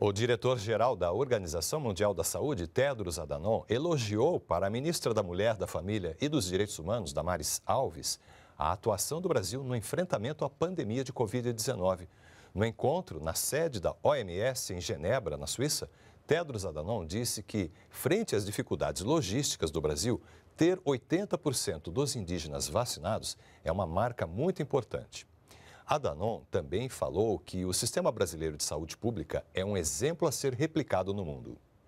O diretor-geral da Organização Mundial da Saúde, Tedros Adhanom, elogiou para a ministra da Mulher, da Família e dos Direitos Humanos, Damares Alves, a atuação do Brasil no enfrentamento à pandemia de Covid-19. No encontro na sede da OMS em Genebra, na Suíça, Tedros Adhanom disse que, frente às dificuldades logísticas do Brasil, ter 80% dos indígenas vacinados é uma marca muito importante. A Danon também falou que o sistema brasileiro de saúde pública é um exemplo a ser replicado no mundo.